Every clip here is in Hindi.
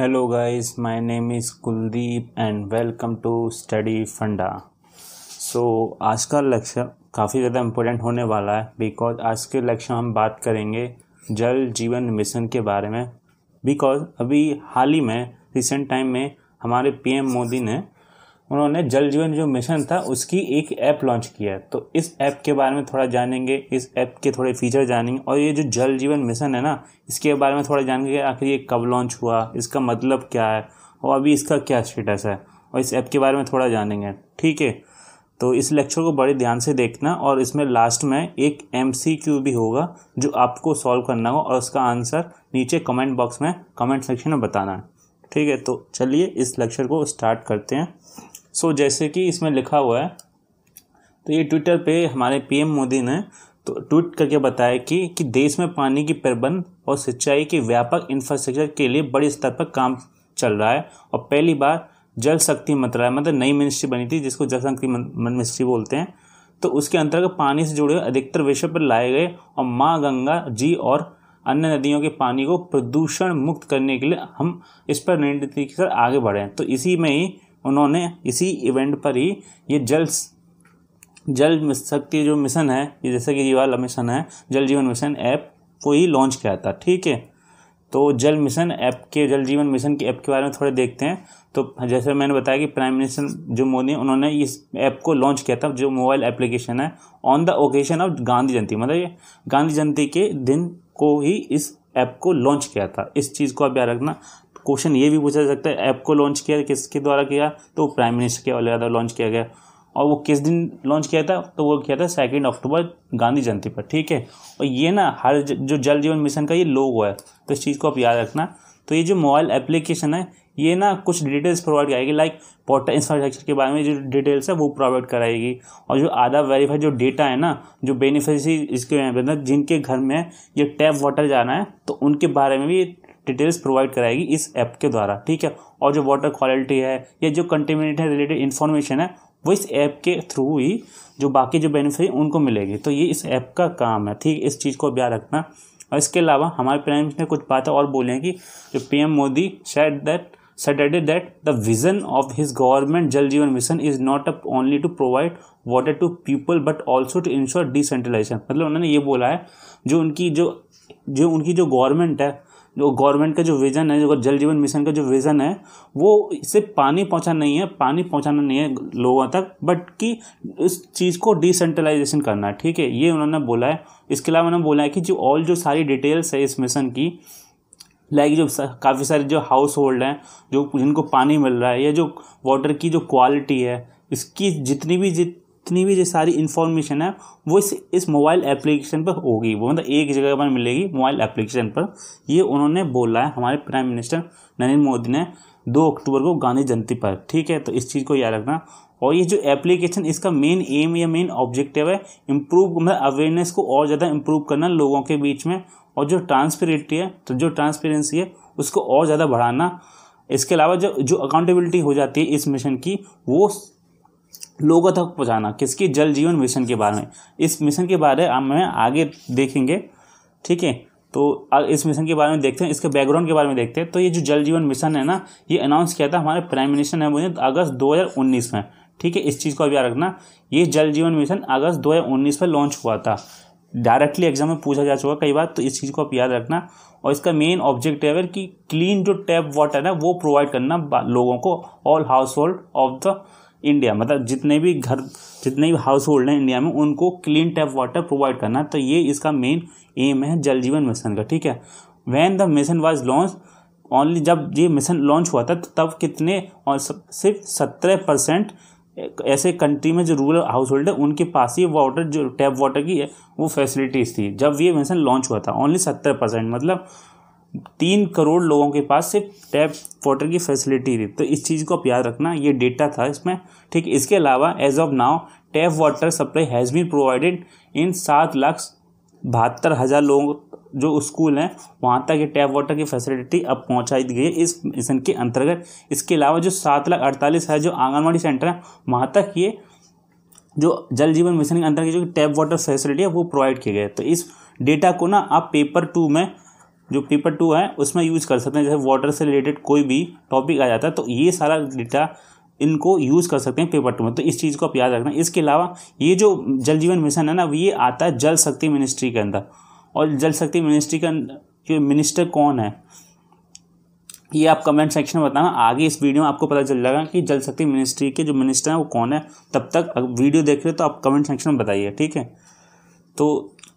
hello guys my name is Kuldeep and welcome to study funda so आज का लेक्चर काफ़ी ज़्यादा इम्पोर्टेंट होने वाला है बिकॉज आज के लेक्चर हम बात करेंगे जल जीवन मिशन के बारे में बिकॉज अभी हाल ही में रिसेंट टाइम में हमारे पीएम मोदी ने उन्होंने जल जीवन जो मिशन था उसकी एक ऐप लॉन्च किया है तो इस ऐप के बारे में थोड़ा जानेंगे इस ऐप के थोड़े फीचर जानेंगे और ये जो जल जीवन मिशन है ना इसके बारे में थोड़ा जानेंगे आखिर ये कब लॉन्च हुआ इसका मतलब क्या है और अभी इसका क्या स्टेटस है और इस ऐप के बारे में थोड़ा जानेंगे ठीक है तो इस लेक्चर को बड़े ध्यान से देखना और इसमें लास्ट में एक एम भी होगा जो आपको सॉल्व करना हो और उसका आंसर नीचे कमेंट बॉक्स में कमेंट सेक्शन में बताना है ठीक है तो चलिए इस लेक्चर को स्टार्ट करते हैं सो जैसे कि इसमें लिखा हुआ है तो ये ट्विटर पे हमारे पीएम मोदी ने तो ट्वीट करके बताया कि कि देश में पानी की प्रबंध और सिंचाई के व्यापक इंफ्रास्ट्रक्चर के लिए बड़े स्तर पर काम चल रहा है और पहली बार जल शक्ति मंत्रालय मतलब नई मिनिस्ट्री बनी थी जिसको जल शक्ति मिनिस्ट्री बोलते हैं तो उसके अंतर्गत पानी से जुड़े अधिकतर विषय पर लाए गए और माँ गंगा जी और अन्य नदियों के पानी को प्रदूषण मुक्त करने के लिए हम इस पर निर्णय आगे बढ़े तो इसी में ही उन्होंने इसी इवेंट पर ही ये जल जल शक्ति जो मिशन है जैसे कि वाला मिशन है जल जीवन मिशन ऐप को ही लॉन्च किया था ठीक है तो जल मिशन ऐप के जल जीवन मिशन के ऐप के बारे में थोड़े देखते हैं तो जैसे मैंने बताया कि प्राइम मिनिस्टर जो मोदी उन्होंने इस ऐप को लॉन्च किया था जो मोबाइल एप्लीकेशन है on the occasion of Gandhi Jayanti मतलब ये गांधी जयंती के दिन को ही इस ऐप को लॉन्च किया था इस चीज़ को आप याद रखना क्वेश्चन ये भी पूछा जा सकता है ऐप को लॉन्च किया किसके द्वारा किया तो प्राइम मिनिस्टर के द्वारा लॉन्च किया गया और वो किस दिन लॉन्च किया था तो वो किया था सेकेंड अक्टूबर गांधी जयंती पर ठीक है और ये ना हर जो जल जीवन मिशन का ये लोगो है तो इस चीज़ को आप याद रखना तो ये जो मोबाइल एप्लीकेशन है ये ना कुछ डिटेल्स प्रोवाइड कराएगी लाइक पोर्टल इंफ्रास्ट्रक्चर के बारे में जो डिटेल्स है वो प्रोवाइड कराएगी और जो आधा वेरीफाइड जो डेटा है ना जो बेनिफिशरी इसके मतलब जिनके घर में ये टैप वाटर जाना है तो उनके बारे में भी डिटेल्स प्रोवाइड कराएगी इस ऐप के द्वारा ठीक है और जो वाटर क्वालिटी है या जो कंटेमिनेट है रिलेटेड इन्फॉर्मेशन है वो इस ऐप के थ्रू ही जो बाकी जो बेनिफिट उनको मिलेगी तो ये इस ऐप का काम है ठीक इस चीज़ को ध्यान रखना और इसके अलावा हमारे प्राइम ने कुछ बातें और बोले हैं कि जो P Modi said that Saturday that the vision of his government Jal Jeevan mission is not up only to provide water to people but also to ensure decentralisation मतलब उन्होंने ये बोला है जो उनकी जो जो उनकी जो गवर्नमेंट है जो गवर्नमेंट का जो विज़न है जो जल जीवन मिशन का जो विज़न है वो सिर्फ पानी पहुंचाना नहीं है पानी पहुंचाना नहीं है लोगों तक बट कि इस चीज़ को डिसेंट्रलाइजेशन करना है ठीक है ये उन्होंने बोला है इसके अलावा उन्होंने बोला है कि जो ऑल जो सारी डिटेल्स है इस मिशन की लाइक जो काफ़ी सारे जो हाउस होल्ड हैं जो जिनको पानी मिल रहा है या जो वाटर की जो क्वालिटी है इसकी जितनी भी जित जितनी भी जो सारी इन्फॉर्मेशन है वो इस इस मोबाइल एप्लीकेशन पर होगी वो मतलब एक जगह पर मिलेगी मोबाइल एप्लीकेशन पर ये उन्होंने बोला है हमारे प्राइम मिनिस्टर नरेंद्र मोदी ने दो अक्टूबर को गांधी जयंती पर ठीक है तो इस चीज़ को याद रखना और ये जो एप्लीकेशन इसका मेन एम या मेन ऑब्जेक्टिव है इम्प्रूव मतलब अवेयरनेस को और ज़्यादा इम्प्रूव करना लोगों के बीच में और जो ट्रांसपेरेंटी है तो जो ट्रांसपेरेंसी है उसको और ज़्यादा बढ़ाना इसके अलावा जो जो अकाउंटेबिलिटी हो जाती है इस मिशन की वो लोगों तक पहुँचाना किसकी जल जीवन मिशन के बारे में इस मिशन के बारे में आगे देखेंगे ठीक है तो इस मिशन के बारे में देखते हैं इसके बैकग्राउंड के बारे में देखते हैं तो ये जो जल जीवन मिशन है ना ये अनाउंस किया था हमारे प्राइम मिनिस्टर ने मुझे अगस्त 2019 में ठीक है इस चीज़ को अब याद रखना ये जल जीवन मिशन अगस्त 2019 में लॉन्च हुआ था डायरेक्टली एग्जाम में पूछा जा चुका कई बार तो इस चीज़ को आप याद रखना और इसका मेन ऑब्जेक्टिव है कि क्लीन जो टैप वाटर है वो प्रोवाइड करना लोगों को all household of the India मतलब जितने भी घर जितने भी हाउस होल्ड हैं इंडिया में उनको क्लीन टैप वाटर प्रोवाइड करना तो ये इसका मेन एम है जल जीवन मिशन का ठीक है when the mission was launch only जब ये मिशन लॉन्च हुआ था तो तब कितने और सिर्फ सत्रह परसेंट ऐसे कंट्री में जो रूरल हाउस होल्ड है उनके पास ही वाटर जो टैप वाटर की है वो फैसिलिटीज़ थी जब ये मिशन लॉन्च हुआ था ओनली सत्तर परसेंट मतलब तीन करोड़ लोगों के पास सिर्फ टैप वाटर की फैसिलिटी थी तो इस चीज़ को आप याद रखना ये डेटा था इसमें ठीक इसके अलावा as of now tap water supply has been provided in सात लाख बहत्तर हज़ार लोगों जो स्कूल हैं वहाँ तक ये टैप वाटर की फैसिलिटी अब पहुँचाई गई है इस मिशन के अंतर्गत इसके अलावा जो सात लाख अड़तालीस हज़ार जो आंगनबाड़ी सेंटर हैं वहाँ तक ये जो जल जीवन मिशन के अंतर्गत जो टैप वाटर फैसिलिटी है वो प्रोवाइड किए गए तो इस डेटा को ना आप पेपर टू में जो पेपर टू है उसमें यूज कर सकते हैं जैसे वाटर से रिलेटेड कोई भी टॉपिक आ जाता है तो ये सारा डेटा इनको यूज़ कर सकते हैं पेपर टू में तो इस चीज़ को आप याद रखना इसके अलावा ये जो जल जीवन मिशन है ना ये आता है जल शक्ति मिनिस्ट्री के अंदर और जल शक्ति मिनिस्ट्री का मिनिस्टर कौन है ये आप कमेंट सेक्शन में बताना आगे इस वीडियो में आपको पता चल जाएगा कि जल शक्ति मिनिस्ट्री के जो मिनिस्टर हैं वो कौन है तब तक वीडियो देख रहे हो तो आप कमेंट सेक्शन में बताइए ठीक है तो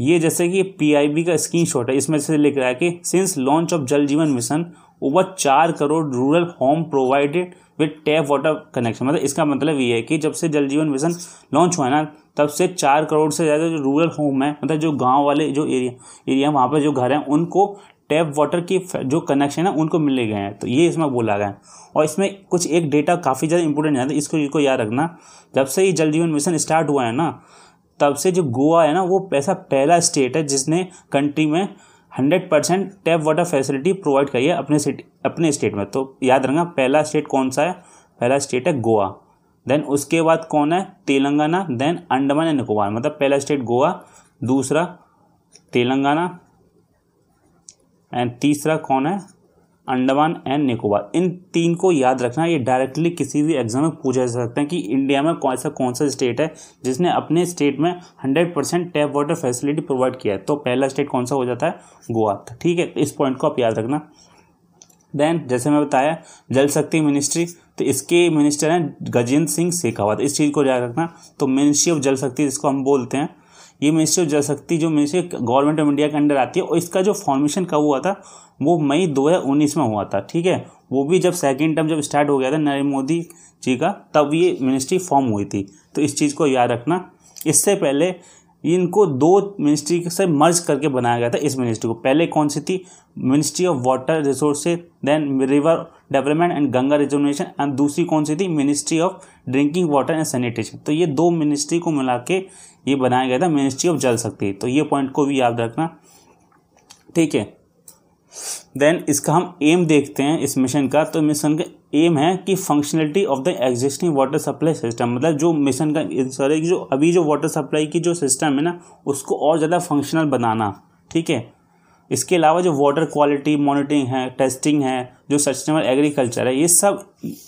ये जैसे कि पीआईबी का स्क्रीनशॉट है इसमें से लिख रहा है कि सिंस लॉन्च ऑफ जल जीवन मिशन ओवर चार crore rural home provided with tap water connection मतलब इसका मतलब ये है कि जब से जल जीवन मिशन लॉन्च हुआ है ना तब से चार करोड़ से ज़्यादा जो रूरल होम है मतलब जो गांव वाले जो एरिया एरिया वहाँ पर जो घर हैं उनको टैप वाटर की जो कनेक्शन है उनको मिले गए हैं तो ये इसमें बोला गया है और इसमें कुछ एक डेटा काफ़ी ज़्यादा इंपॉर्टेंट है तो इसको इसको याद रखना जब से ये जल जीवन मिशन स्टार्ट हुआ है ना तब से जो गोवा है ना वो ऐसा पहला स्टेट है जिसने कंट्री में hundred percent tap water facility provide करी है अपने सिटी अपने स्टेट में तो याद रखना पहला स्टेट कौन सा है पहला स्टेट है गोवा देन उसके बाद कौन है तेलंगाना देन अंडमान एंड निकोबार मतलब पहला स्टेट गोवा दूसरा तेलंगाना एंड तीसरा कौन है अंडमान एंड निकोबार इन तीन को याद रखना ये डायरेक्टली किसी भी एग्जाम में पूछा जा सकता है कि इंडिया में कौन सा कौन सा स्टेट है जिसने अपने स्टेट में 100 percent tap water facility provide किया है तो पहला स्टेट कौन सा हो जाता है गोवा ठीक है इस पॉइंट को आप याद रखना देन जैसे मैं बताया जल शक्ति मिनिस्ट्री तो इसके मिनिस्टर हैं गजेंद्र सिंह शेखावत इस चीज़ को याद रखना तो मिनिस्ट्री ऑफ जल शक्ति जिसको हम बोलते हैं ये मिनिस्ट्री ऑफ जल शक्ति जो मिनिस्ट्री गवर्नमेंट ऑफ इंडिया के अंडर आती है और इसका जो फॉर्मेशन कब हुआ था वो मई दो हज़ार उन्नीस में हुआ था ठीक है वो भी जब सेकेंड टर्म जब स्टार्ट हो गया था नरेंद्र मोदी जी का तब ये मिनिस्ट्री फॉर्म हुई थी तो इस चीज़ को याद रखना इससे पहले इनको दो मिनिस्ट्री से मर्ज करके बनाया गया था इस मिनिस्ट्री को पहले कौन सी थी ministry of water resources then river development and Ganga reservation and दूसरी कौन सी थी ministry of drinking water and sanitation तो ये दो मिनिस्ट्री को मिला के ये बनाया गया था मिनिस्ट्री ऑफ जल शक्ति तो ये पॉइंट को भी याद रखना ठीक है देन इसका हम एम देखते हैं इस मिशन का तो मिशन का एम है कि functionality of the existing water supply system मतलब जो मिशन का सॉरी जो अभी जो वाटर सप्लाई की जो सिस्टम है ना उसको और ज़्यादा फंक्शनल बनाना ठीक है इसके अलावा जो वाटर क्वालिटी मॉनिटरिंग है टेस्टिंग है जो सस्टेनेबल एग्रीकल्चर है ये सब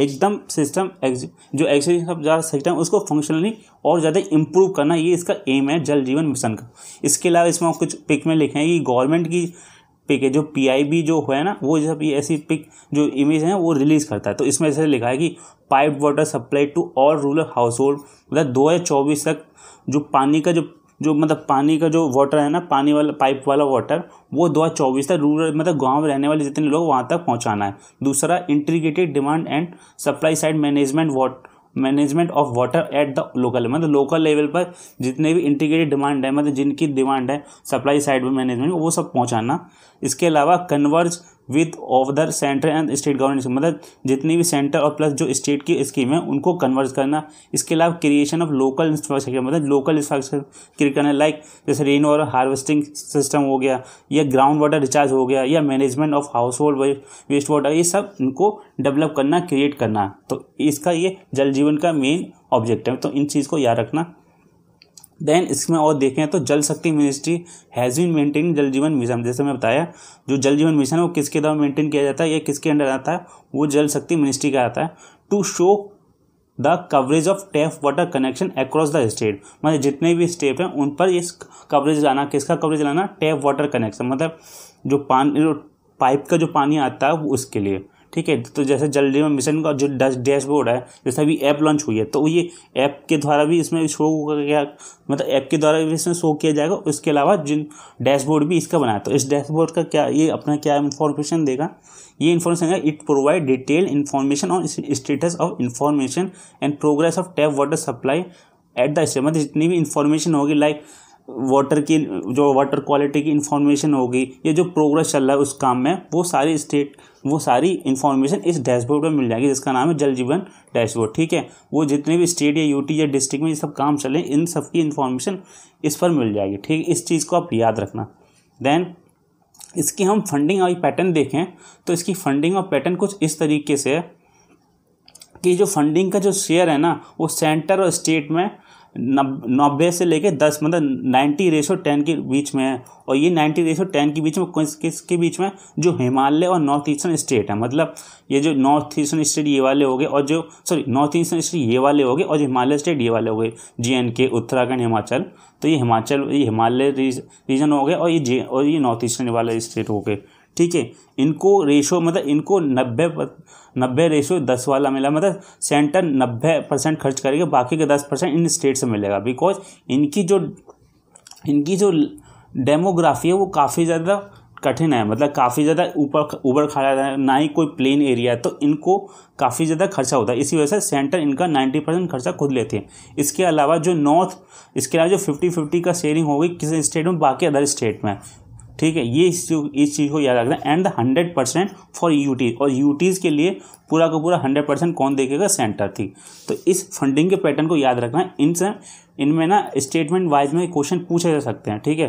एकदम सिस्टम जो एग्जिस्टिंग सब ज़्यादा सिस्टम उसको फंक्शनली और ज़्यादा इम्प्रूव करना ये इसका एम है जल जीवन मिशन का इसके अलावा इसमें कुछ पिक में लिखे हैं कि गवर्नमेंट की पिक है जो पी जो है ना वो जब ये ऐसी पिक जो इमेज है वो रिलीज़ करता है तो इसमें जैसे लिखा है कि pipe water supply to all rural household मतलब दो हज़ार चौबीस तक जो पानी का जो जो मतलब पानी का जो वाटर है ना पानी वाला पाइप वाला वाटर वो दो हज़ार चौबीस तक रूरल मतलब गांव में रहने वाले जितने लोग वहाँ तक पहुँचाना है दूसरा integrated demand and supply side management what management of water at the local मतलब लोकल लेवल पर जितने भी इंटीग्रेटेड डिमांड है मतलब जिनकी डिमांड है सप्लाई साइड पर मैनेजमेंट वो सब पहुँचाना इसके अलावा converge with of their centre and state government मतलब जितनी भी सेंटर और प्लस जो स्टेट की स्कीम है उनको कन्वर्ट करना इसके अलावा क्रिएशन ऑफ लोकल इंफ्रास्ट्रक्चर मतलब लोकल इंफ्रास्ट्रक्चर क्रिएट करना लाइक जैसे रेन और हार्वेस्टिंग सिस्टम हो गया या ग्राउंड वाटर रिचार्ज हो गया या management of household waste water ये सब इनको डेवलप करना क्रिएट करना तो इसका ये जल जीवन का मेन ऑब्जेक्ट है तो इन चीज़ को याद रखना देन इसमें और देखें तो जल शक्ति मिनिस्ट्री हैज़ बीन मेंटेनिंग जल जीवन मिशन जैसे मैं बताया जो जल जीवन मिशन है वो किसके द्वारा मेंटेन किया जाता है या किसके अंडर आता है वो जल शक्ति मिनिस्ट्री का आता है to show the coverage of tap water connection across the state मतलब जितने भी स्टेप हैं उन पर इस कवरेज लाना किसका कवरेज लाना टैप वाटर कनेक्शन मतलब जो पानी जो पाइप का जो पानी आता है वो उसके लिए ठीक है तो जैसे जल जीवन मिशन का जो डैशबोर्ड है जैसे अभी ऐप लॉन्च हुई है तो ये ऐप के द्वारा भी इसमें शो क्या मतलब ऐप के द्वारा भी इसमें शो किया जाएगा उसके अलावा जिन डैशबोर्ड भी इसका बनाया तो इस डैशबोर्ड का क्या ये अपना क्या इन्फॉर्मेशन देगा ये इन्फॉर्मेशन है it provide detail information on status of information and progress of tap water supply at the मतलब जितनी भी इन्फॉर्मेशन होगी लाइक like, वाटर की जो वाटर क्वालिटी की इन्फॉर्मेशन होगी या जो प्रोग्रेस चल रहा है उस काम में वो सारी स्टेट वो सारी इन्फॉर्मेशन इस डैशबोर्ड में मिल जाएगी जिसका नाम है जल जीवन डैशबोर्ड ठीक है वो जितने भी स्टेट या यूटी या डिस्ट्रिक्ट में ये सब काम चले इन सब की इन्फॉर्मेशन इस पर मिल जाएगी ठीक है इस चीज़ को आप याद रखना देन इसकी हम फंडिंग और पैटर्न देखें तो इसकी फंडिंग और पैटर्न कुछ इस तरीके से है कि जो फंडिंग का जो शेयर है ना वो सेंटर और स्टेट में नब्बे से लेके दस मतलब नाइन्टी रेशो टेन के बीच में है और ये नाइन्टी रेशो टेन के बीच में किस किसके बीच में जो हिमालय और नॉर्थ ईस्टर्न स्टेट है मतलब ये जो नॉर्थ ईस्टर्न स्टेट ये वाले हो गए और जो सॉरी नॉर्थ ईस्टर्न स्टेट ये वाले हो गए और हिमालय स्टेट ये वाले हो गए जे एंड के उत्तराखंड हिमाचल तो ये हिमाचल ये हिमालय रीजन हो गए और ये जे और ये नॉर्थ ईस्टर्न वाले स्टेट हो गए ठीक है इनको रेशो मतलब इनको नब्बे नब्बे रेशो दस वाला मिला मतलब सेंटर नब्बे परसेंट खर्च करेगा बाकी के दस परसेंट इन स्टेट से मिलेगा बिकॉज इनकी जो इनकी जो डेमोग्राफी है वो काफ़ी ज़्यादा कठिन है मतलब काफ़ी ज़्यादा ऊपर ऊबर खड़ा है ना ही कोई प्लेन एरिया है तो इनको काफ़ी ज़्यादा खर्चा होता है इसी वजह से सेंटर इनका नाइन्टी परसेंट खर्चा खुद लेते हैं इसके अलावा जो नॉर्थ इसके अलावा जो फिफ्टी फिफ्टी का शेयरिंग होगी किसी स्टेट में बाकी अदर स्टेट में ठीक है ये इस इस चीज़ को याद रखना and the hundred percent for UTs और यूटीज़ e के लिए पूरा का पूरा हंड्रेड परसेंट कौन देखेगा सेंटर थी तो इस फंडिंग के पैटर्न को याद रखना इन इनमें ना स्टेटमेंट वाइज में क्वेश्चन पूछे जा सकते हैं ठीक है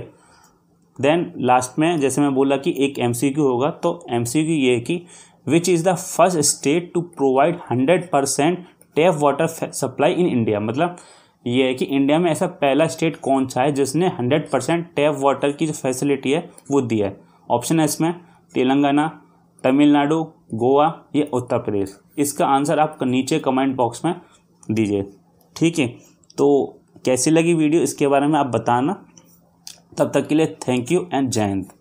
देन लास्ट में जैसे मैं बोला कि एक एम होगा तो एम ये है कि which is the first state to provide hundred percent tap water supply in India मतलब ये है कि इंडिया में ऐसा पहला स्टेट कौन सा है जिसने हंड्रेड परसेंट टैप वाटर की जो फैसिलिटी है वो दी है ऑप्शन है इसमें तेलंगाना तमिलनाडु गोवा या उत्तर प्रदेश इसका आंसर आप नीचे कमेंट बॉक्स में दीजिए ठीक है तो कैसी लगी वीडियो इसके बारे में आप बताना तब तक के लिए थैंक यू एंड जय हिंद